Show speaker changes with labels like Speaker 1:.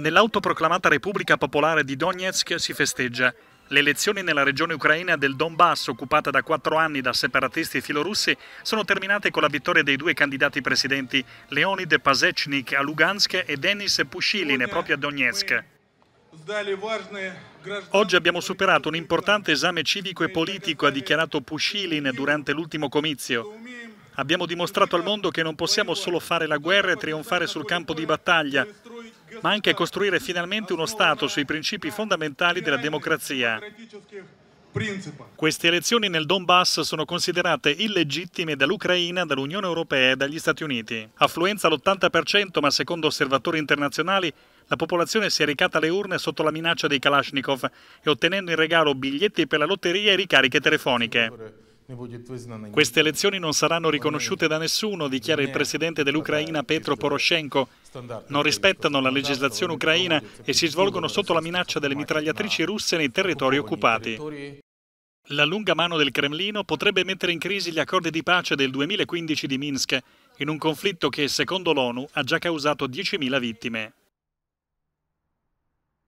Speaker 1: nell'autoproclamata Repubblica Popolare di Donetsk si festeggia. Le elezioni nella regione ucraina del Donbass, occupata da quattro anni da separatisti filorussi, sono terminate con la vittoria dei due candidati presidenti, Leonid Pasechnik a Lugansk e Denis Pushilin proprio a Donetsk. Oggi abbiamo superato un importante esame civico e politico, ha dichiarato Pushilin durante l'ultimo comizio. Abbiamo dimostrato al mondo che non possiamo solo fare la guerra e trionfare sul campo di battaglia, ma anche costruire finalmente uno Stato sui principi fondamentali della democrazia. Queste elezioni nel Donbass sono considerate illegittime dall'Ucraina, dall'Unione Europea e dagli Stati Uniti. Affluenza all'80%, ma secondo osservatori internazionali la popolazione si è recata alle urne sotto la minaccia dei Kalashnikov e ottenendo in regalo biglietti per la lotteria e ricariche telefoniche. Queste elezioni non saranno riconosciute da nessuno, dichiara il presidente dell'Ucraina Petro Poroshenko, non rispettano la legislazione ucraina e si svolgono sotto la minaccia delle mitragliatrici russe nei territori occupati. La lunga mano del Cremlino potrebbe mettere in crisi gli accordi di pace del 2015 di Minsk, in un conflitto che, secondo l'ONU, ha già causato 10.000 vittime.